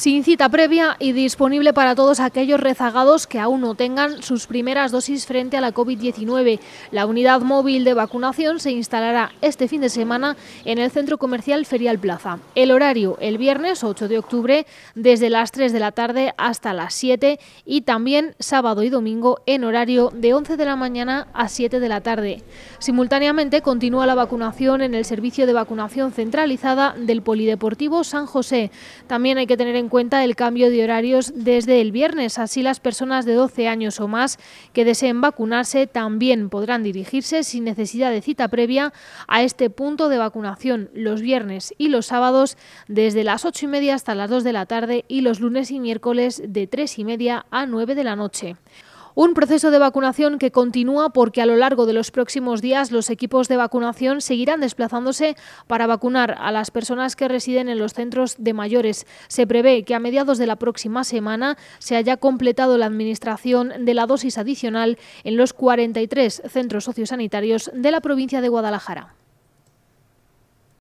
sin cita previa y disponible para todos aquellos rezagados que aún no tengan sus primeras dosis frente a la COVID-19. La unidad móvil de vacunación se instalará este fin de semana en el centro comercial Ferial Plaza. El horario el viernes 8 de octubre desde las 3 de la tarde hasta las 7 y también sábado y domingo en horario de 11 de la mañana a 7 de la tarde. Simultáneamente continúa la vacunación en el servicio de vacunación centralizada del Polideportivo San José. También hay que tener en cuenta el cambio de horarios desde el viernes. Así las personas de 12 años o más que deseen vacunarse también podrán dirigirse sin necesidad de cita previa a este punto de vacunación los viernes y los sábados desde las 8 y media hasta las 2 de la tarde y los lunes y miércoles de 3 y media a 9 de la noche. Un proceso de vacunación que continúa porque a lo largo de los próximos días los equipos de vacunación seguirán desplazándose para vacunar a las personas que residen en los centros de mayores. Se prevé que a mediados de la próxima semana se haya completado la administración de la dosis adicional en los 43 centros sociosanitarios de la provincia de Guadalajara.